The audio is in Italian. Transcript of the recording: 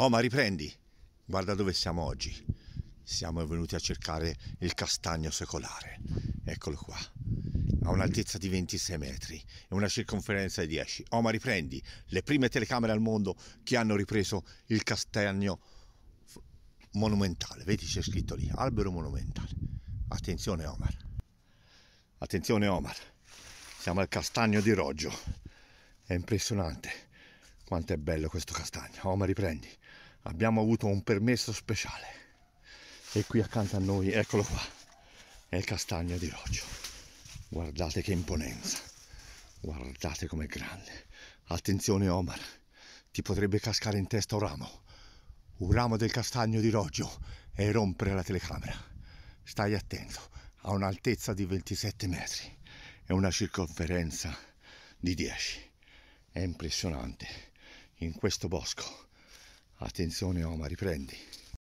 Oh, ma riprendi. Guarda dove siamo oggi. Siamo venuti a cercare il castagno secolare. Eccolo qua. Ha un'altezza di 26 metri e una circonferenza di 10. Oh, ma riprendi. Le prime telecamere al mondo che hanno ripreso il castagno monumentale. Vedi c'è scritto lì, albero monumentale. Attenzione Omar. Attenzione Omar. Siamo al castagno di Roggio. È impressionante quanto è bello questo castagno. Omar riprendi abbiamo avuto un permesso speciale e qui accanto a noi eccolo qua è il castagno di roggio guardate che imponenza guardate com'è grande attenzione Omar ti potrebbe cascare in testa un ramo un ramo del castagno di roggio e rompere la telecamera stai attento ha un'altezza di 27 metri e una circonferenza di 10 è impressionante in questo bosco attenzione Oma riprendi